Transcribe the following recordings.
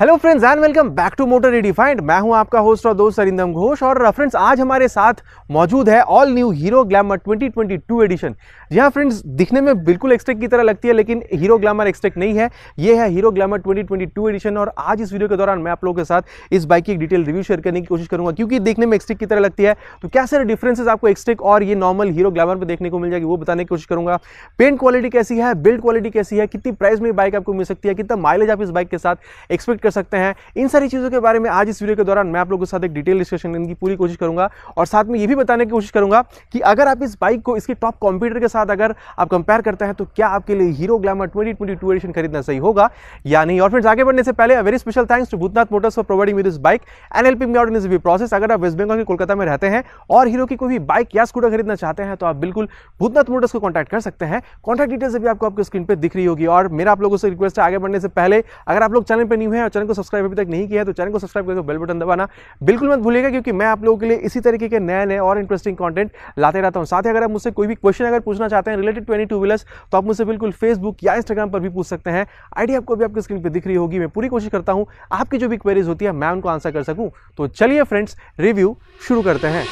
Hello friends and welcome back to Motor Redefined मैं हूं आपका होस्ट और दोस्त अरिंदम घोष और फ्रेंड्स uh, आज हमारे साथ मौजूद है all new Hero Glamour 2022 edition जी हाँ फ्रेंड्स दिखने में बिल्कुल एक्सटेक की तरह लगती है लेकिन हीरो ग्लैमर एक्सटेक नहीं है ये है हीरो ग्लैमर 2022 एडिशन और आज इस वीडियो के दौरान मैं आप लोगों के साथ इस बाइक की एक डिटेल रिव्यू शेयर करने की कोशिश करूंगा क्योंकि देखने में एक्सटेक की तरह लगती है तो क्या सारे डिफ्रेंसेज आपको एक्सटेक और ये नॉर्मल हीरो ग्लैमर पर देखने को मिल जाएगी वो बताने की कोशिश करूंगा पेंट क्वालिटी कैसी है बिल्ड क्वालिटी कैसी है कितनी प्राइस में बाइक आपको मिल सकती है कितना माइलेज आप इस बाइक के साथ एक्सपेक्ट कर सकते हैं इन सारी चीज़ों के बारे में आज इस वीडियो के दौरान मैं आप लोगों के साथ एक डिटेल डिस्कशन करने की पूरी कोशिश करूँगा और साथ में ये भी बताने की कोशिश करूँगा कि अगर आप इस बाइक को इसके टॉप कॉम्पिटिटर के साथ अगर आप कंपेयर करते हैं तो क्या आपके लिए Hero Glamour twenty twenty edition खरीदना सही होगा या नहीं और फ्रेंड्स आगे बढ़ने से पहले very special thanks to Bhootnath Motors for providing with this bike N L P out in process अगर आप वेस्ट बंगाल के कोलकाता में रहते हैं और हीरो की कोई भी बाइक या स्कूटर खरीदना चाहते हैं तो आप बिल्कुल भूतनाथ मोटर्स को कॉन्टैक्ट कर सकते हैं कॉन्टैक्ट डिटेल्स भी आपको आपकी स्क्रीन पर दिख रही होगी और मेरा आप लोगों से रिक्वेस्ट है आगे बढ़ने से पहले अगर आप लोग चैनल पर नहीं है चैनल को सब्सक्राइब अभी तक नहीं किया है तो चैनल को सब्सक्राइब करके बेल बटन दबाना बिल्कुल मत भूलिएगा क्योंकि मैं आप लोगों के लिए इसी तरीके के नए नए और इंटरेस्टिंग कॉन्टेंट लाते रहता हूँ साथ ही अगर आप मुझसे कोई भी क्वेश्चन अगर पूछना चाहते हैं रिलेटेड ट्वेंटी टू व्हीलर्स तो आप मुझसे बिल्कुल फेसबुक या इंस्टाग्राम पर भी पूछ सकते हैं आइडिया आपको भी आपकी स्क्रीन पर दिख रही होगी मैं पूरी कोशिश करता हूँ आपकी जो भी क्वेरीज होती है मैं उनको आंसर कर सकूँ तो चलिए फ्रेंड्स रिव्यू शुरू करते हैं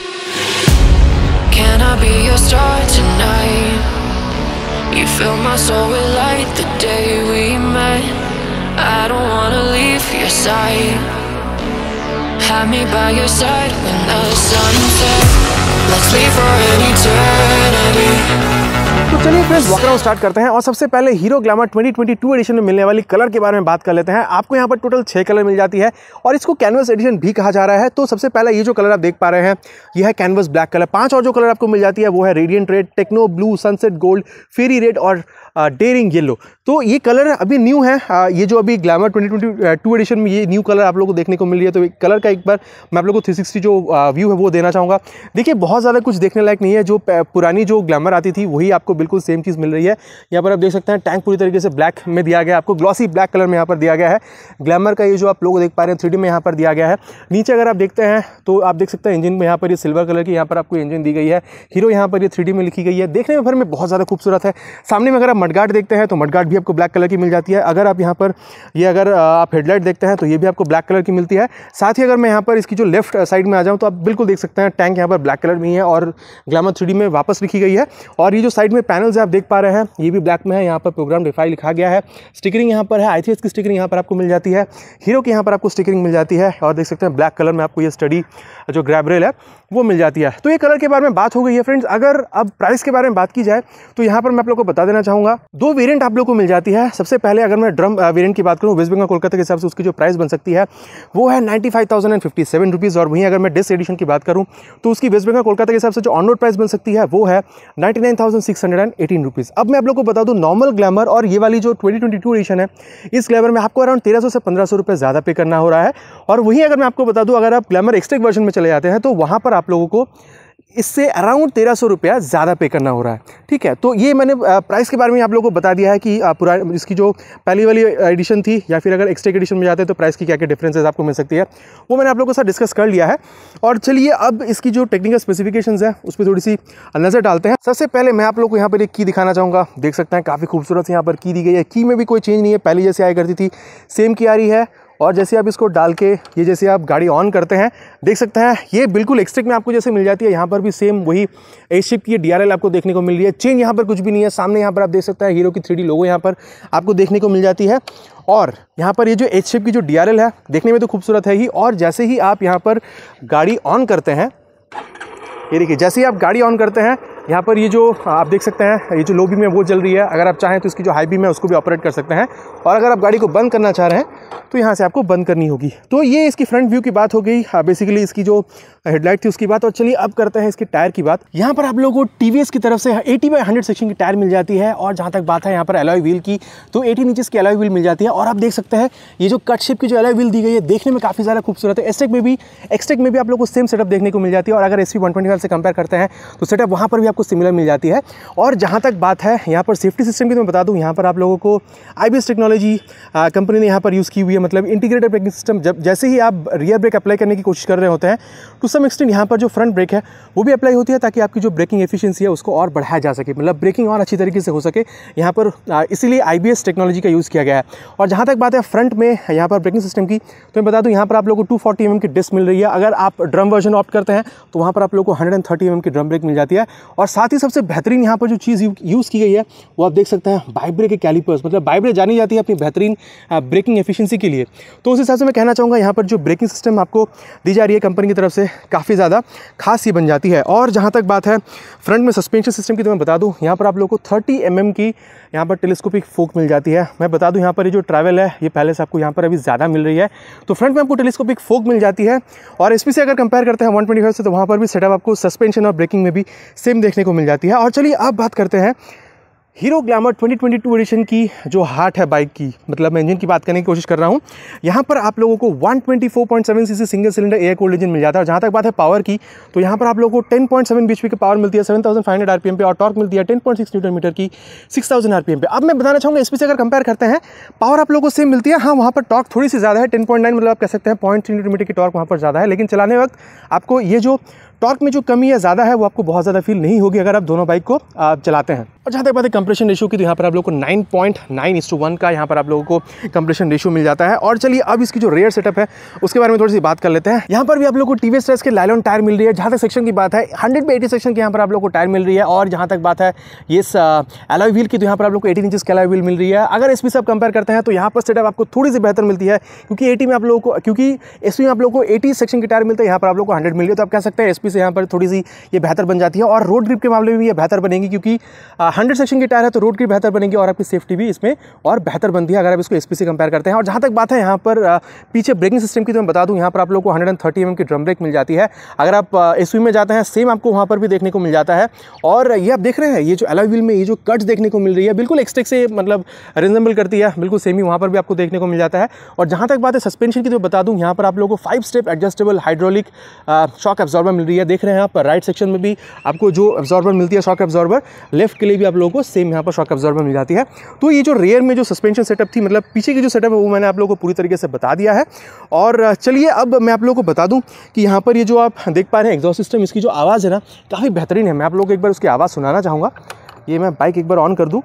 Can I be your star tonight? You fill my soul with light the day we met I don't wanna leave your side Have me by your side when the sun sets Let's leave for an eternity तो चलिए friends walkaround start करते हैं और सबसे पहले hero Glamour 2022 addition में मिलने वाली कलर के बारे में बात कर लेते हैं आपको यहाँ पर टोटल छः कलर मिल जाती है और इसको कैनवस एडिशन भी कहा जा रहा है तो सबसे पहले ये जो कलर आप देख पा रहे हैं यह है कैनवस ब्लैक कलर पांच और जो कलर आपको मिल जाती है वो है radiant red techno blue sunset gold fiery red और डेरिंग येलो तो ये कलर अभी न्यू है आ, ये जो अभी ग्लैमर 2022 एडिशन में ये न्यू कलर आप लोगों को देखने को मिल रही है तो कलर का एक बार मैं आप लोगों को 360 जो व्यू है वो देना चाहूँगा देखिए बहुत ज़्यादा कुछ देखने लायक नहीं है जो पुरानी जो ग्लैमर आती थी वही आपको बिल्कुल सेम चीज़ मिल रही है यहाँ पर आप देख सकते हैं टैंक पूरी तरीके से ब्लैक में दिया गया आपको ग्लॉसी ब्लैक कलर में यहाँ पर दिया गया है ग्लैमर का ये जो आप लोग देख पा रहे हैं थ्री में यहाँ पर दिया गया है नीचे अगर आप देखते हैं तो आप देख सकते हैं इंजन में यहाँ पर ये सिल्वर कलर की यहाँ पर आपको इंजन दी गई है हीरो यहाँ पर ये थ्री में लिखी गई है देखने में भर में बहुत ज़्यादा खूबसूरत है सामने में अगर आप मडगार्ड देखते हैं तो मडगार्ड भी आपको ब्लैक कलर की मिल जाती है अगर आप यहाँ पर ये अगर आप हेडलाइट देखते हैं तो ये भी आपको ब्लैक कलर की मिलती है साथ ही अगर मैं यहाँ पर इसकी जो लेफ्ट साइड में आ जाऊँ तो आप बिल्कुल देख सकते हैं टैंक यहाँ पर ब्लैक कलर में ही है और ग्लैमर थ्री में वापस लिखी गई है और ये जो साइड में पैनल्स आप देख पा रहे हैं ये भी ब्लैक में है यहाँ पर प्रोग्राम डिफाई लिखा गया है स्टिकरिंग यहाँ पर है आई की स्टिकरिंग यहाँ पर आपको मिल जाती है हीरो की यहाँ पर आपको स्टिकरिंग मिल जाती है और देख सकते हैं ब्लैक कलर में आपको ये स्टडी जो ग्रैबरेल है वो मिल जाती है तो ये कलर के बारे में बात हो गई है फ्रेंड्स अगर अब प्राइस के बारे में बात की जाए तो यहाँ पर मैं आप लोग को बता देना चाहूँगा दो वेरियंट आप लोग को मिल जाती है सबसे पहले अगर मैं ड्रम वेरियंट की बात करूँ वेस्ट बंगाल कोलकाता के हिसाब से उसकी जो प्राइस बन सकती है वो है ninety five thousand and fifty seven rupees और वहीं अगर मैं डिस एडिशन की बात करूँ तो उसकी वेस्ट बंगाल कोलकाता के हिसाब से जो ऑन रोड प्राइस बन सकती है वो है ninety nine thousand six hundred and eighteen अब मैं आप लोग को बता दूँ नॉर्मल ग्लैमर और ये वाली जो ट्वेंटी ट्वेंटी टू एडिशन है इस ग्लैमर में आपको अराउंड तेरह सौ से पंद्रह सौ रुपये ज़्यादा पे करना हो रहा है और वहीं अगर मैं आपको बता दूँ अगर आप ग्लैमर एक्सटेक वर्जन में चले जाते हैं तो वहाँ पर आप आप लोगों को इससे अराउंड तेरह सौ रुपया ज़्यादा पे करना हो रहा है ठीक है तो ये मैंने प्राइस के बारे में आप लोगों को बता दिया है कि पूरा इसकी जो पहली वाली एडिशन थी या फिर अगर एक्स्ट्रा एडिशन में जाते हैं तो प्राइस की क्या क्या डिफरेंसेस आपको मिल सकती है वो मैंने आप लोगों के साथ डिस्कस कर लिया है और चलिए अब इसकी जो टेक्निकल स्पेसिफिकेशन है उस पर थोड़ी सी नज़र डालते हैं सबसे पहले मैं आप लोग को यहाँ पर एक की दिखाना चाहूँगा देख सकते हैं काफ़ी खूबसूरत यहाँ पर की दी गई है की में भी कोई चेंज नहीं है पहले जैसे आई करती थी सेम की आ रही है और जैसे आप इसको डाल के ये जैसे आप गाड़ी ऑन करते हैं देख सकते हैं ये बिल्कुल एक्सट्रिक में आपको जैसे मिल जाती है यहाँ पर भी सेम वही ए शिप की डी आपको देखने को मिल रही है चेन यहाँ पर कुछ भी नहीं है सामने यहाँ पर आप देख सकते हैं हीरो की थ्री लोगो यहाँ पर आपको देखने को मिल जाती है और यहाँ पर ये जो एच शिप की जो डी है देखने में तो खूबसूरत है ही और जैसे ही आप यहाँ पर गाड़ी ऑन करते हैं ये देखिए जैसे ही आप गाड़ी ऑन करते हैं यहाँ पर ये जो आप देख सकते हैं ये जो लो बीम है वो जल रही है अगर आप चाहें तो इसकी जो हाई बीम है उसको भी ऑपरेट कर सकते हैं और अगर आप गाड़ी को बंद करना चाह रहे हैं तो यहाँ से आपको बंद करनी होगी तो ये इसकी फ्रंट व्यू की बात हो गई बेसिकली हाँ, इसकी जो हेडलाइट थी उसकी बात और चलिए अब करते हैं इसके टायर की बात यहाँ पर आप लोगों को टी की तरफ से एटी बाई हंड्रेड सेक्शन की टायर मिल जाती है और जहाँ तक बात है यहाँ पर एलॉय व्हील की तो एटीन इंचज़ की एलॉय व्हील मिल जाती है और आप देख सकते हैं ये जो कट शेप की जो एलॉय व्हील दी गई है देखने में काफ़ी ज़्यादा खूबसूरत है एसटेक में भी एक्सटेक में भी आप लोग को सेम सेटअप देखने को मिल जाती है और अगर एस वन से कंपेयर करते हैं तो सेटअप वहाँ पर भी आपको सिमिलर मिल जाती है और जहाँ तक बात है यहाँ पर सेफ्टी सिस्टम की तो मैं बता दूँ यहाँ पर आप लोगों को आई टेक्नोलॉजी कंपनी ने यहाँ पर यूज़ की हुई है मतलब इंटीग्रेटेड ब्रेकिंग सिस्टम जब जैसे ही आप रियर ब्रेक अप्लाई करने की कोशिश कर रहे होते हैं टू सम एक्सटेंट यहाँ पर जो फ्रंट ब्रेक है वो भी अप्लाई होती है ताकि आपकी जो ब्रेकिंग एफिशिएंसी है उसको और बढ़ाया जा सके मतलब ब्रेकिंग और अच्छी तरीके से हो सके यहाँ पर इसीलिए आई टेक्नोलॉजी का यूज़ किया गया है और जहाँ तक बात है फ्रंट में यहाँ पर ब्रेकिंग सिस्टम की तो मैं बता दूँ यहाँ पर आप लोगों को टू फोर्टी mm की डिस्क मिल रही है अगर आप ड्रम वर्जन ऑप्ट करते हैं तो वहाँ पर आप लोग को हंड्रेड एंड थर्टी की ड्रम ब्रेक मिल जाती है और और साथ ही सबसे बेहतरीन यहाँ पर जो चीज़ यूज़ की गई है वो आप देख सकते हैं बाइब्रे के कैलिपर्स मतलब बाइब्रे जानी जाती है अपनी बेहतरीन ब्रेकिंग एफिशिएंसी के लिए तो उस हिसाब से मैं कहना चाहूँगा यहाँ पर जो ब्रेकिंग सिस्टम आपको दी जा रही है कंपनी की तरफ से काफ़ी ज़्यादा खास ये बन जाती है और जहाँ तक बात है फ्रंट में सस्पेंशन सिस्टम की तो मैं बता दूँ यहाँ पर आप लोग को थर्टी एम mm की यहाँ पर टेलीस्कोपिक फोक मिल जाती है मैं बता दूँ यहाँ पर ये जो ट्रैवल है ये पहले से आपको यहाँ पर अभी ज़्यादा मिल रही है तो फ्रंट में आपको टेलीस्कोपिक फोक मिल जाती है और इसमें से अगर कंपेयर करते हैं वन से तो वहाँ पर भी सेटअप आपको सस्पेंशन और ब्रेकिंग में भी सेम देख देखने को मिल जाती है और चलिए अब बात करते हैं हीरो ग्लैमर 2022 एडिशन की जो हार्ट है बाइक की मतलब मैं इंजन की बात करने की कोशिश कर रहा हूँ यहाँ पर आप लोगों को 124.7 CC single cylinder air cooled engine मिल जाता है और जहाँ तक बात है पावर की तो यहाँ पर आप लोगों को 10.7 बीएचपी की पावर मिलती है 7500 आरपीएम पे और टॉर्क मिलती है 10.6 पॉइंट मीटर की 6000 आरपीएम पे अब मैं बताना चाहूँगा इसमें से अगर कंपेयर करते हैं पावर आप लोगों को सेम मिलती है हाँ वहाँ पर टॉर्क थोड़ी सी ज़्यादा है टेन मतलब आप कह सकते हैं पॉइंट न्यूटन मीटर की टॉर्क वहाँ पर ज़्यादा है लेकिन चलाने वक्त आपको ये जो टॉर्क में जो कमी है ज़्यादा है वो आपको बहुत ज़्यादा फील नहीं होगी अगर आप दोनों बाइक को आप चलाते हैं और जहाँ तक बात है कंप्रेशन रेशो की तो यहाँ पर आप लोग को nine point nine is to one का यहाँ पर आप लोगों को कंप्रेशन रेशो मिल जाता है और चलिए अब इसकी जो रेयर सेटअप है उसके बारे में थोड़ी सी बात कर लेते हैं यहाँ पर भी आप लोग को टी वी के लाइलॉन टायर मिल रही है जहाँ तक सेक्शन की बात है हंड्रेड बाई एटी सेक्शन की यहाँ पर आप लोग को टायर मिल रही है और जहाँ तक बात है ये एलॉय व्हील की तो यहाँ पर आप लोग को एटीन इंचज़ की एलॉय व्हील मिल रही है अगर एस से आप कंपेयर करते हैं तो यहाँ पर सेटअप आपको थोड़ी सी बेहतर मिलती है क्योंकि एटी में आप लोगों को क्योंकि एस में आप लोग को एटी सेक्शन की टायर मिलता है यहाँ पर आप लोग को हंड्रेड मिल रही है तो आप कह सकते हैं एस से यहाँ पर थोड़ी सी ये बेहतर बन जाती है और रोड ग्रिप के मामले में भी ये बेहतर बनेगी क्योंकि हंड्रेड सेक्शन की टायर है तो रोड ग्रिप बेहतर बनेगी और आपकी सेफ्टी भी इसमें और बेहतर बनती है अगर आप इसको एसपी से कंपेयर करते हैं और जहाँ तक बात है यहाँ पर पीछे ब्रेकिंग सिस्टम की तो मैं बता दूँ यहाँ पर आप लोग को हंड्रेड एंड की ड्रम ब्रेक मिल जाती है अगर आप एस में जाते हैं सेम आपको वहाँ पर भी देखने को मिल जाता है और ये आप देख रहे हैं ये जो एलोई व्हील में ये जो कट्स देखने को मिल रही है बिल्कुल एक्सटेक से मतलब रिजनेबल करती है बिल्कुल सेम ही वहाँ पर भी आपको देखने को मिल जाता है और जहाँ तक बात है सस्पेंशन की तो बता दूँ यहाँ पर आप लोगों को five step adjustable hydraulic shock absorber मिल रही है ये देख रहे हैं आप राइट सेक्शन में भी आपको जो एब्जॉर्बर मिलती है शॉक एब्जॉर्बर लेफ्ट के लिए भी आप लोगों को सेम यहाँ पर शॉक एब्जॉर्बर मिल जाती है तो ये जो रेयर में जो सस्पेंशन सेटअप थी मतलब पीछे की जो सेटअप है वो मैंने आप लोगों को पूरी तरीके से बता दिया है और चलिए अब मैं आप लोगों को बता दूँ कि यहाँ पर ये जो आप देख पा रहे हैं एग्जॉस्ट सिस्टम इसकी जो आवाज़ है ना काफ़ी बेहतरीन है मैं आप लोग को एक बार उसकी आवाज़ सुनाना चाहूँगा ये मैं बाइक एक बार ऑन कर दूँ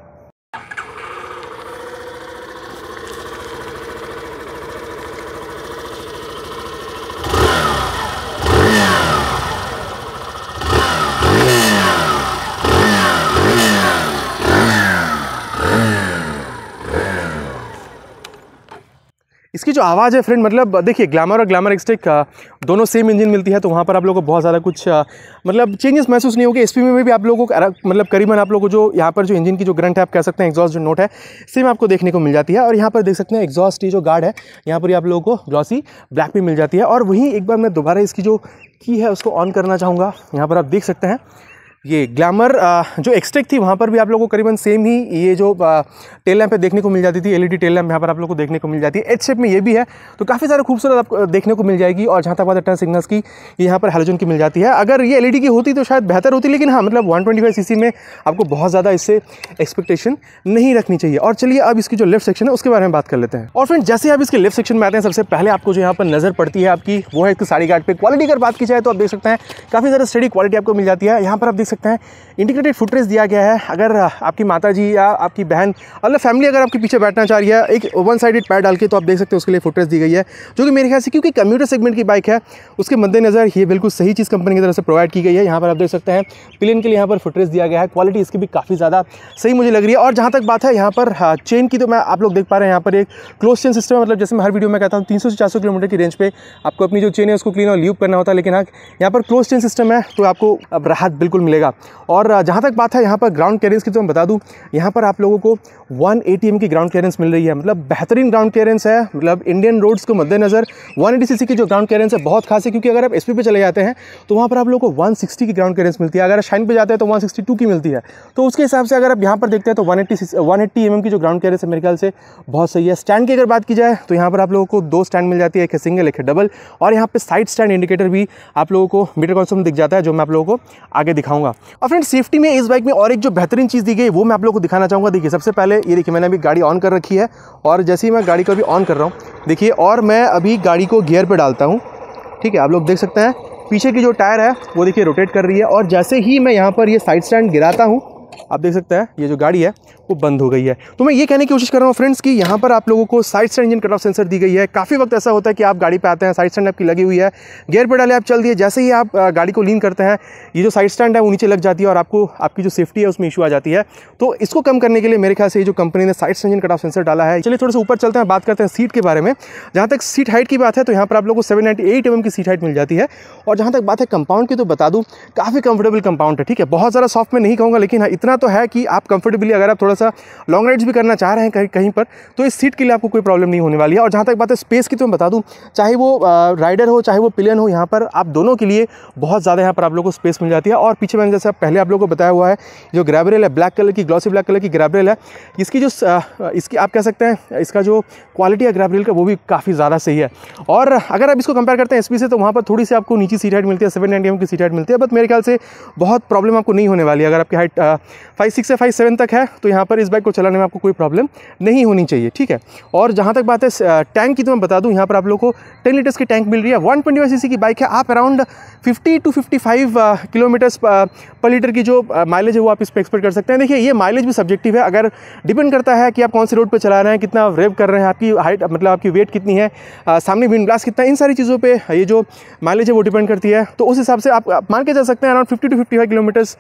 जो आवाज़ है फ्रेंड मतलब देखिए ग्लैमर और ग्लैमर एक्सटेक दोनों सेम इंजन मिलती है तो वहाँ पर आप लोगों को बहुत ज़्यादा कुछ मतलब चेंजेस महसूस नहीं होगी एसपी में भी आप लोगों को मतलब करीबन आप लोगों को जो यहाँ पर जो इंजन की जो ग्रंट है आप कह सकते हैं एग्जॉस्ट जो नोट है सेम आपको देखने को मिल जाती है और यहाँ पर देख सकते हैं एग्जॉस्ट की जो गार्ड है यहाँ पर ही आप लोगों को ग्लॉसी ब्लैक भी मिल जाती है और वहीं एक बार मैं दोबारा इसकी जो की है उसको ऑन करना चाहूँगा यहाँ पर आप देख सकते हैं ये ग्लैमर जो एक्सटेक थी वहाँ पर भी आप लोगों को करीबन सेम ही ये जो टेल लैम्प देखने को मिल जाती थी एलईडी टेल लैम्प यहाँ पर आप लोगों को देखने को मिल जाती है एच शेप में ये भी है तो काफ़ी सारे खूबसूरत आपको देखने को मिल जाएगी और जहाँ तक बात टर्न सिग्नल्स की यहाँ पर हेलोजन की मिल जाती है अगर ये एल की होती तो शायद बेहतर होती लेकिन हाँ मतलब वन ट्वेंटी में आपको बहुत ज़्यादा इससे एक्सपेक्टेशन नहीं रखनी चाहिए और चलिए अब इसकी जो लेफ्ट सेक्शन है उसके बारे में बात कर लेते हैं और फ्रेंड जैसे आप इसके लेफ्ट सेक्शन में आते हैं सबसे पहले आपको जो यहाँ पर नज़र पड़ती है आपकी वो है इसकी साड़ी गार्ड पर क्वालिटी अगर बात की जाए तो आप देख सकते हैं काफ़ी ज़्यादा स्टडी क्वालिटी आपको मिल जाती है यहाँ पर आप देख सकते हैं इंटीग्रेटेड फुटरेस दिया गया है अगर आपकी माता जी या आपकी बहन अलग फैमिली अगर आपके पीछे बैठना चाह रही है एक वन साइडेड पैर डाल के तो आप देख सकते हैं उसके लिए फुटरेस दी गई है जो कि मेरे ख्याल से क्योंकि कंप्यूटर सेगमेंट की बाइक है उसके मद्देनज़र ये बिल्कुल सही चीज़ कंपनी की तरफ से प्रोवाइड की गई है यहाँ पर आप देख सकते हैं प्लेन के लिए यहाँ पर फुटरेस दिया गया है क्वालिटी इसकी भी काफ़ी ज़्यादा सही मुझे लग रही है और जहाँ तक बात है यहाँ पर चेन हाँ, की तो मैं आप लोग देख पा रहे हैं यहाँ पर एक क्लोज चेन सिस्टम है मतलब जैसे मैं हर वीडियो में कहता हूँ तीन सौ से चार किलोमीटर की रेंज पर आपको अपनी जो चेन है उसको क्लीन और ल्यूब करना होता है लेकिन हाँ, यहाँ पर क्लोज चेन सिस्टम है तो आपको अब राहत बिल्कुल मिलेगी मिलेगा और जहाँ तक बात है यहाँ पर ग्राउंड क्लियरेंस की तो मैं बता दूँ यहाँ पर आप लोगों को वन एटी की ग्राउंड क्लियरेंस मिल रही है मतलब बेहतरीन ग्राउंड क्लियरेंस है मतलब इंडियन रोड्स के मद्देनज़र वन एटी की जो ग्राउंड क्लियरेंस है बहुत खास है क्योंकि अगर आप एस पे चले जाते हैं तो वहाँ पर आप लोगों को वन की ग्राउंड क्लियरेंस मिलती है अगर शाइन पर जाते हैं तो वन की मिलती है तो उसके हिसाब से अगर आप यहाँ पर देखते हैं तो वन एट्टी एम की जो ग्राउंड क्लियरेंस है मेरे ख्याल से बहुत सही है स्टैंड की अगर बात की जाए तो यहाँ पर आप लोगों को दो स्टैंड मिल जाती है एक सिंगल एक डबल और यहाँ पर साइड स्टैंड इंडिकेटर भी आप लोगों को मीटर कॉन्सम दिख जाता है जो मैं आप लोगों को आगे दिखाऊंगा दूंगा और फ्रेंड सेफ्टी में इस बाइक में और एक जो बेहतरीन चीज़ दी गई वो मैं आप लोगों को दिखाना चाहूँगा देखिए सबसे पहले ये देखिए मैंने अभी गाड़ी ऑन कर रखी है और जैसे ही मैं गाड़ी को अभी ऑन कर रहा हूँ देखिए और मैं अभी गाड़ी को गियर पर डालता हूँ ठीक है आप लोग देख सकते हैं पीछे की जो टायर है वो देखिए रोटेट कर रही है और जैसे ही मैं यहाँ पर ये साइड स्टैंड गिराता हूँ आप देख सकते हैं ये जो गाड़ी है वो बंद हो गई है तो मैं ये कहने की कोशिश कर रहा हूँ फ्रेंड्स कि यहाँ पर आप लोगों को side stand engine cut off sensor दी गई है काफ़ी वक्त ऐसा होता है कि आप गाड़ी पर आते हैं साइड स्टैंड आपकी लगी हुई है गेयर पर डाले आप चल दिए जैसे ही आप गाड़ी को लीन करते हैं ये जो साइड स्टैंड है वो नीचे लग जाती है और आपको आपकी जो सेफ्टी है उसमें इशू आ जाती है तो इसको कम करने के लिए मेरे ख्याल से जो कंपनी ने side stand engine cut off sensor डाला है चलिए थोड़ा सा ऊपर चलते हैं बात करते हैं सीट के बारे में जहाँ तक सीट हाइट की बात है तो यहाँ पर आप लोग को सेवन नाइन्टी की सीट हाइट मिल जाती है और जहाँ तक बात है कंपाउंड की तो बता दूँ काफ़ी कंफर्टेबल कंपाउंड है ठीक है बहुत ज़्यादा सॉफ्ट में नहीं कहूँगा लेकिन हाँ, इतना तो है कि आप कंफर्टेबली अगर आप थोड़ा सा लॉन्ग राइड्स भी करना चाह रहे हैं कहीं कहीं पर तो इस सीट के लिए आपको कोई प्रॉब्लम नहीं होने वाली है और जहाँ तक बात है स्पेस की तो मैं बता दूँ चाहे वो राइडर हो चाहे वो पिलियन हो यहाँ पर आप दोनों के लिए बहुत ज़्यादा यहाँ पर आप लोग को स्पेस मिल जाती है और पीछे मैंने जैसे पहले आप लोग को बताया हुआ है जो ग्रैबरेल है ब्लैक कलर की ग्लॉसी ब्लैक कलर की ग्रैबरेल है इसकी जो इसकी आप कह सकते हैं इसका जो क्वालिटी है ग्रैबरेल का वो भी काफ़ी ज़्यादा सही है और अगर आप इसको कंपेयर करते हैं एस से तो वहाँ पर थोड़ी सी आपको नीचे सीट हाइट मिलती है सेवन एम की सीट हाइट मिलती है बट मेरे ख्याल से बहुत प्रॉब्लम आपको नहीं होने वाली है अगर आपकी हाइट फाइव सिक्स से फाइव सेवन तक है तो यहाँ पर इस बाइक को चलाने में आपको कोई प्रॉब्लम नहीं होनी चाहिए ठीक है और जहाँ तक बात है टैंक की तो मैं बता दूँ यहाँ पर आप लोग को टेन लीटर्स की टैंक मिल रही है वन ट्वेंटी की बाइक है आप around fifty two fifty five kilometres पर लीटर की जो माइलेज है वो आप इस पर एक्सपेक्ट कर सकते हैं देखिए ये माइलेज भी सब्जेक्टिव है अगर डिपेंड करता है कि आप कौन से रोड पर चला रहे हैं कितना रेव कर रहे हैं आपकी हाइट मतलब आपकी वेट कितनी है सामने विंड ग्लास कितना है इन सारी चीज़ों पर ये जो माइलेज है वो डिपेंड करती है तो उस हिसाब से आप, आप मान के जा सकते हैं around fifty two fifty five kilometres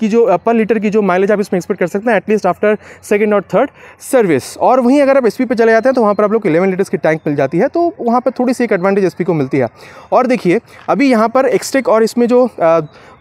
की जो पर लीटर की जो माइलेज आप इसमें एक्सपेक्ट कर सकते हैं एटलीस्ट आफ्टर आफ्टर सेकेंड और थर्ड सर्विस और वहीं अगर आप एस पे चले जाते हैं तो वहाँ पर आप लोग इलेवन लीटर्स की टैंक मिल जाती है तो वहाँ पर थोड़ी सी एक एडवांटेज एस को मिलती है और देखिए अभी यहाँ पर एक्सटेक और इसमें जो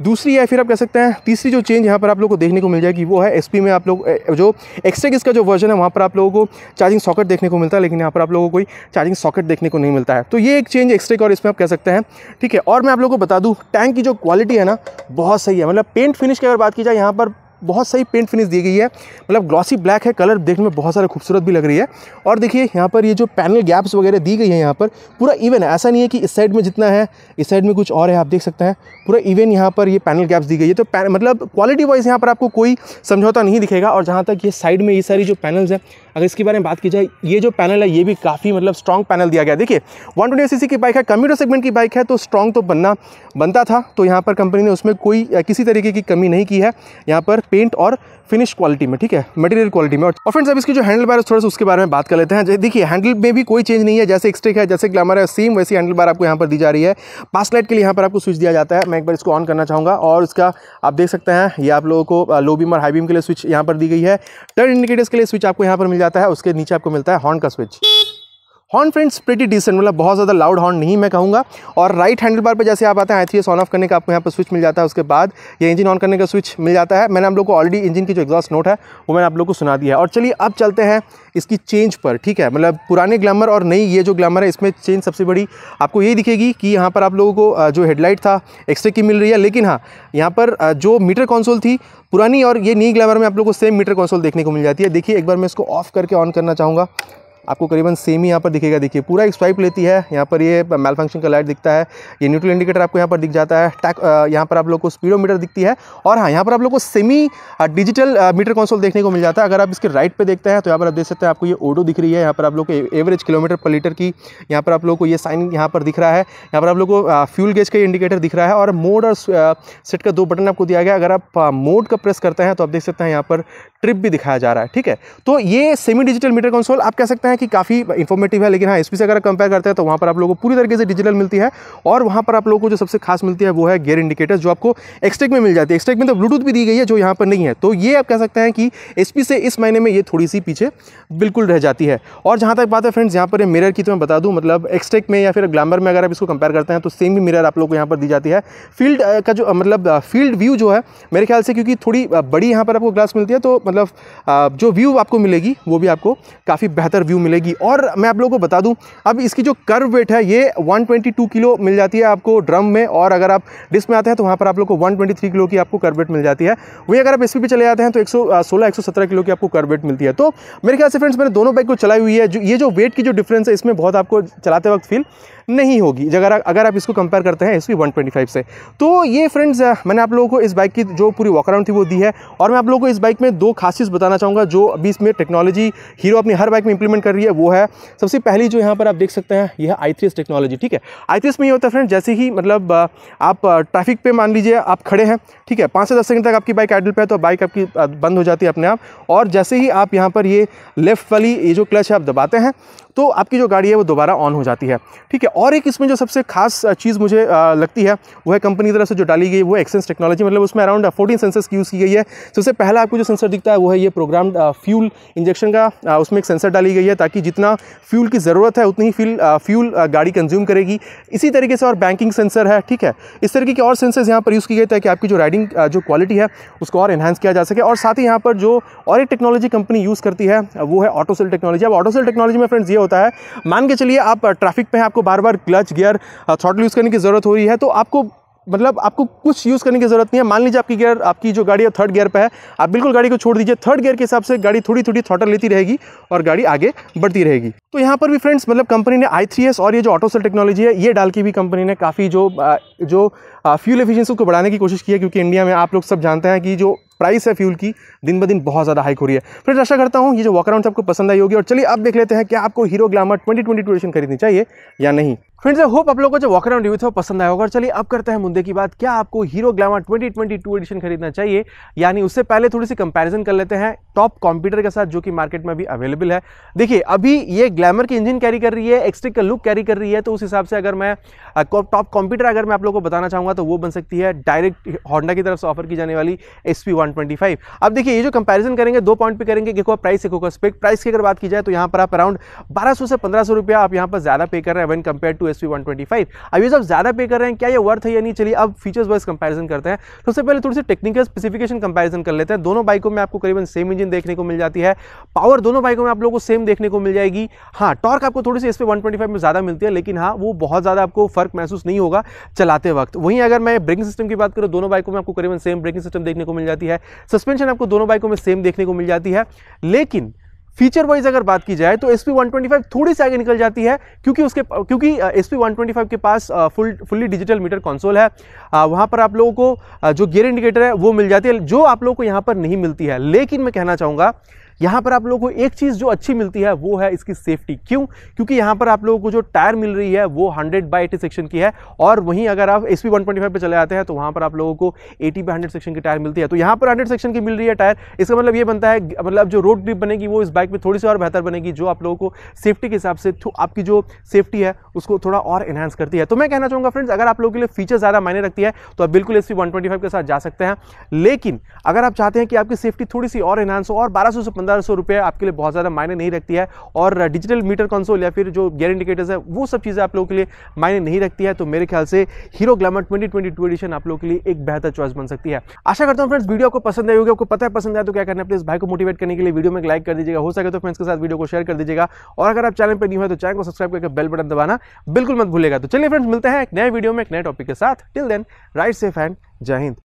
दूसरी या फिर आप कह सकते हैं तीसरी जो चेंज यहाँ पर आप लोग को देखने को मिल जाएगी वो है एस में आप लोग जो एक्सटेक इसका जो वर्जन है वहाँ पर आप लोगों को चार्जिंग सॉकेट देखने को मिलता है लेकिन यहाँ पर आप लोगों को कोई चार्जिंग सॉकेट देखने को नहीं मिलता है तो ये एक चेंज एक्सटेक और इसमें आप कह सकते हैं ठीक है और मैं आप लोगों को बता दूँ टैंक की जो क्वालिटी है ना बहुत सही है मतलब पेंट फिनिश की अगर बात की जाए यहाँ पर बहुत सही पेंट फिनिश दी गई है मतलब ग्लॉसी ब्लैक है कलर देखने में बहुत सारा खूबसूरत भी लग रही है और देखिए यहाँ पर ये जो पैनल गैप्स वगैरह दी गई है यहाँ पर पूरा इवन ऐसा नहीं है कि इस साइड में जितना है इस साइड में कुछ और है आप देख सकते हैं पूरा इवन यहाँ पर ये पैनल गैप्स दी गई है तो मतलब क्वालिटी वाइज यहाँ पर आपको कोई समझौता नहीं दिखेगा और जहाँ तक ये साइड में ये सारी जो पैनल्स हैं अगर इसके बारे में बात की जाए ये जो पैनल है ये भी काफ़ी मतलब स्ट्रॉन्ग पैनल दिया गया देखिए वन ट्वेंटी की बाइक है कम्यूटर सेगमेंट तो की बाइक है तो स्ट्रॉन्ग तो बनना बनता था तो यहाँ पर कंपनी ने उसमें कोई किसी तरीके की कमी नहीं की है यहाँ पर पेंट और फिनिश क्वालिटी में ठीक है मटेरियल क्वालिटी में और फ्रेंड्स अब इसकी जो हैंडल बार है थोड़ा सा उसके बारे में बात कर लेते हैं देखिए हैंडल में भी कोई चेंज नहीं है जैसे एक्सट्रिक है जैसे ग्लैमर है सेम वैसी हैंडल बार आपको यहाँ पर दी जा रही है पास लाइट के लिए यहाँ पर आपको स्विच दिया जाता है मैं एक बार इसको ऑन करना चाहूँगा और इसका आप देख सकते हैं ये आप लोगों को लो बीम और हाई बीम के लिए स्विच यहाँ पर दी गई है टर्न इंडिकेटर्स के लिए स्विच आपको यहाँ पर मिल जाता है उसके नीचे आपको मिलता है हॉर्न का switch horn friends pretty decent मतलब बहुत ज़्यादा लाउड हॉर्न नहीं मैं कहूँगा और राइट हैंडल बार पर जैसे आप आते हैं आई थी ऑन ऑफ करने का आपको यहाँ पर स्विच मिल जाता है उसके बाद ये इंजन ऑन करने का स्विच मिल जाता है मैंने आप लोग को ऑलरेडी इंजन की जो एग्जॉस्ट नोट है वो मैंने आप लोग को सुना दिया है और चलिए अब चलते हैं इसकी चेंज पर ठीक है मतलब पुराने ग्लैमर और नई ये जो ग्लैमर है इसमें चेंज सबसे बड़ी आपको यही दिखेगी कि यहाँ पर आप लोगों को जो हेडलाइट था एक्स्ट्रा की मिल रही है लेकिन हाँ यहाँ पर जो मीटर कॉन्सोल थी पुरानी और ये नई ग्लैमर में आप लोग को सेम मीटर कॉन्सोल देखने को मिल जाती है देखिए एक बार मैं इसको ऑफ करके ऑन करना चाहूँगा आपको करीबन सेम ही यहाँ पर दिखेगा देखिए पूरा एक स्वाइप लेती है यहाँ पर ये मेल फंक्शन का लाइट दिखता है ये न्यूट्रल इंडिकेटर आपको यहाँ पर दिख जाता है टैक यहाँ पर आप लोग को स्पीडोमीटर दिखती है और हाँ यहाँ पर आप लोग को सेमी डिजिटल मीटर कंसोल देखने को मिल जाता है अगर आप इसके राइट पर देखते हैं तो यहाँ पर आप देख सकते हैं आपको ये ओडो दिख रही है यहाँ पर आप लोग को एवरेज किलोमीटर पर लीटर की यहाँ पर आप लोग को ये साइन यहाँ पर दिख रहा है यहाँ पर आप लोग को फ्यूल गेज का इंडिकेटर दिख रहा है और मोड और सेट का दो बटन आपको दिया गया अगर आप मोड का प्रेस करते हैं तो आप देख सकते हैं यहाँ पर ट्रिप भी दिखाया जा रहा है ठीक है तो ये सेमी डिजिटल मीटर कंसोल आप कह सकते हैं कि काफ़ी इंफॉर्मेटिव है लेकिन हाँ इसमें से अगर कंपेयर करते हैं तो वहाँ पर आप लोगों को पूरी तरीके से डिजिटल मिलती है और वहाँ पर आप लोगों को जो सबसे खास मिलती है वो है गेयर इंडिकेटर जो आपको एक्सटेक में मिल जाती है एक्सटेक में तो ब्लूटूथ भी दी गई है जो यहाँ पर नहीं है तो ये आप कह सकते हैं कि एस से इस महीने में ये थोड़ी सी पीछे बिल्कुल रह जाती है और जहाँ तक बात है फ्रेंड्स यहाँ पर मिरर की तो मैं बता दूँ मतलब एक्सटेक में या फिर ग्लैमर में अगर आप इसको कंपेयर करते हैं तो सेम भी मिरर आप लोग को यहाँ पर दी जाती है फील्ड का जो मतलब फील्ड व्यू जो है मेरे ख्याल से क्योंकि थोड़ी बड़ी यहाँ पर आपको ग्लास मिलती है तो मतलब जो व्यू आपको मिलेगी वो भी आपको काफ़ी बेहतर व्यू मिलेगी और मैं आप लोगों को बता दूँ अब इसकी जो कर्व वेट है ये 122 किलो मिल जाती है आपको ड्रम में और अगर आप डिस्क में आते हैं तो वहाँ पर आप लोग को 123 किलो की आपको कर्व वेट मिल जाती है वहीं अगर आप एस पे चले जाते हैं तो एक सौ किलो की आपको कर्व वेट मिलती है तो मेरे ख्याल से फ्रेंड्स मैंने दोनों बाइक को चलाई हुई है जो ये जो वेट की जो डिफ्रेंस है इसमें बहुत आपको चलाते वक्त फील नहीं होगी अगर अगर आप इसको कंपेयर करते हैं एस वी से तो ये फ्रेंड्स मैंने आप लोगों को इस बाइक की जो पूरी वॉकराउंड थी वो दी है और मैं आप लोगों को इस बाइक में दो खासियत बताना चाहूँगा जो अभी इसमें टेक्नोलॉजी हीरो अपनी हर बाइक में इंप्लीमेंट कर रही है वो है सबसे पहली जो यहाँ पर आप देख सकते हैं यह आई टेक्नोलॉजी ठीक है आई में ये होता है फ्रेंड जैसे ही मतलब आप ट्रैफिक पे मान लीजिए आप खड़े हैं ठीक है पाँच से दस सेकंड तक आपकी बाइक आइडल पर है तो बाइक आपकी बंद हो जाती है अपने आप और जैसे ही आप यहाँ पर ये लेफ्ट वाली ये जो क्लच है आप दबाते हैं तो आपकी जो गाड़ी है वो दोबारा ऑन हो जाती है ठीक है और एक इसमें जो सबसे खास चीज़ मुझे लगती है वो है कंपनी की तरफ से जो डाली गई वो एक्सेंस टेक्नोलॉजी मतलब उसमें अराउंड फोर्टीन सेंसर्स की यूज़ की गई है सबसे पहला आपको जो सेंसर दिखता है वो है ये प्रोग्राम फ्यूल इंजेक्शन का उसमें एक सेंसर डाली गई है ताकि जितना फ्यूल की ज़रूरत है उतनी ही फ्यूल फ्यूल गाड़ी कंज्यूम करेगी इसी तरीके से और बैंकिंग सेंसर है ठीक है इस तरीके के और सेंसर्स यहाँ पर यूज़ किए गए ताकि आपकी जो राइडिंग जो क्वालिटी है उसको और इन्हांस किया जा सके और साथ ही यहाँ पर जो और एक टेक्नोलॉजी कंपनी यूज़ करती है वो है ऑटोसेल टेक्नोलॉजी अब ऑटोसेल टेक्नोलॉजी में फ्रेंड्स ये होता है मान के चलिए आप ट्रैफिक पे हैं आपको बार बार क्लच गियर थ्रॉटल यूज़ करने की ज़रूरत हो रही है तो आपको मतलब आपको कुछ यूज़ करने की ज़रूरत नहीं है मान लीजिए आपकी गियर आपकी जो गाड़ी है थर्ड गियर पे है आप बिल्कुल गाड़ी को छोड़ दीजिए थर्ड गियर के हिसाब से गाड़ी थोड़ी थोड़ी थॉटर लेती रहेगी और गाड़ी आगे बढ़ती रहेगी तो यहाँ पर भी फ्रेंड्स मतलब कंपनी ने आई और ये जो ऑटोसल टेक्नोलॉजी है ये डाल के भी कंपनी ने काफ़ी जो जो फ्यूल एफिशिएंसी को बढ़ाने की कोशिश की है क्योंकि इंडिया में आप लोग सब जानते हैं कि जो प्राइस है फ्यूल की दिन ब दिन बहुत ज़्यादा हाइक हो रही है फिर आशा करता हूँ ये जो वॉकराउंड आपको पसंद आई होगी और चलिए अब देख लेते हैं कि आपको Hero Glamour twenty twenty edition खरीदनी चाहिए या नहीं फ्रेंड्स आई होप आप लोगों को जो वॉकराउंड रिव्यू था पसंद आया होगा और चलिए अब करते हैं मुद्दे की बात क्या आपको हीरो ग्लामर 2022 एडिशन खरीदना चाहिए यानी उससे पहले थोड़ी सी कंपैरिजन कर लेते हैं टॉप कंप्यूटर के साथ जो कि मार्केट में अभी अवेलेबल है देखिए अभी ये ग्लैमर की इंजन कैरी कर रही है एक्सट्रिक का लुक कैरी कर रही है तो उस हिसाब से अगर मैं टॉप कंप्यूटर अगर मैं आप लोग को बताना चाहूँगा चाहूँगा तो वो बन सकती है डायरेक्ट होंडा की तरफ से ऑफर की जाने वाली एस पी अब देखिए ये जो कंपेरिजन करेंगे दो पॉइंट पे करेंगे देखो प्राइस एक स्पेक प्राइस की अगर बात की जाए तो यहाँ पर आप अराउंड बारह से पंद्रह रुपया आप यहाँ पर ज़्यादा पे कर रहे हैं one compare to S P अब ये सब ज़्यादा पे कर रहे हैं क्या ये वर्थ है या नहीं चलिए अब फीचर्स वाइज कंपेरिजन करते हैं सबसे पहले थोड़ी सी टेक्निकल स्पेसिफिकेशन कंपेरिजन कर लेते हैं दोनों बाइकों में आपको करीबन सेम इंजन देखने को मिल जाती है पावर दोनों बाइकों में आप लोगों को सेम देखने को मिल जाएगी हाँ टॉर्क आपको थोड़ी सी इस पर 125 में ज़्यादा मिलती है लेकिन हाँ वो बहुत ज़्यादा आपको फर्क महसूस नहीं होगा चलाते वक्त वहीं वहीं अगर मैं ब्रेकिंग सिस्टम की बात करूँ दोनों बाइकों में आपको करीबन सेम ब्रेकिंग सिस्टम देखने को मिल जाती है सस्पेंशन आपको दोनों बाइकों में सेम देखने को मिल जाती है लेकिन फीचर वाइज अगर बात की जाए तो एस पी थोड़ी सी आगे निकल जाती है क्योंकि उसके क्योंकि एस पी के पास full fully digital meter console है वहाँ पर आप लोगों को जो गियर इंडिकेटर है वो मिल जाती है जो आप लोगों को यहाँ पर नहीं मिलती है लेकिन मैं कहना चाहूँगा यहाँ पर आप लोगों को एक चीज़ जो अच्छी मिलती है वो है इसकी सेफ्टी क्यों क्योंकि यहाँ पर आप लोगों को जो टायर मिल रही है वो हंड्रेड बाई एटी सेक्शन की है और वहीं अगर आप एस पी पे चले जाते हैं तो वहाँ पर आप लोगों को एटी बाय हंड्रेड सेक्शन की टायर मिलती है तो यहाँ पर हंड्रेड सेक्शन की मिल रही है टायर इसका मतलब ये बनता है मतलब जो रोड ट्रिप बनेगी वो इस बाइक में थोड़ी सी और बेहतर बनेगी जो आप लोगों को सेफ्टी के हिसाब से आपकी जो सेफ्टी है उसको थोड़ा और इन्हांस करती है तो मैं कहना चाहूँगा फ्रेंड्स अगर आप लोगों के लिए फीचर ज़्यादा मायने रखती है तो आप बिल्कुल एस के साथ जा सकते हैं लेकिन अगर आप चाहते हैं कि आपकी सेफ्टी थोड़ी सी और इन्हांस हो और बारह पंद्रह पंद्रह सौ रुपये आपके लिए बहुत ज़्यादा मायने नहीं रखती है और डिजिटल मीटर कंसोल या फिर जो गेयर इंडिकेटर्स है वो सब चीज़ें आप लोगों के लिए मायने नहीं रखती है तो मेरे ख्याल से हीरो ग्लैमर ट्वेंटी एडिशन आप लोगों के लिए एक बेहतर चॉइस बन सकती है आशा करता हूँ फ्रेंड्स वीडियो आपको पसंद आई होगी आपको पता है पसंद आया तो क्या करना है प्लीज़ भाई को मोटिवेट करने के लिए वीडियो में लाइक कर दीजिएगा हो सके तो फ्रेंड्स के साथ वीडियो को शेयर कर दीजिएगा और अगर आप चैनल पर नहीं हो तो चैनल को सब्सक्राइब करके बेल बटन दबाना बिल्कुल मत भूलेगा तो चलिए फ्रेंड्स मिलते हैं एक नए वीडियो में एक नए टॉपिक के साथ till then ride safe and जय हिंद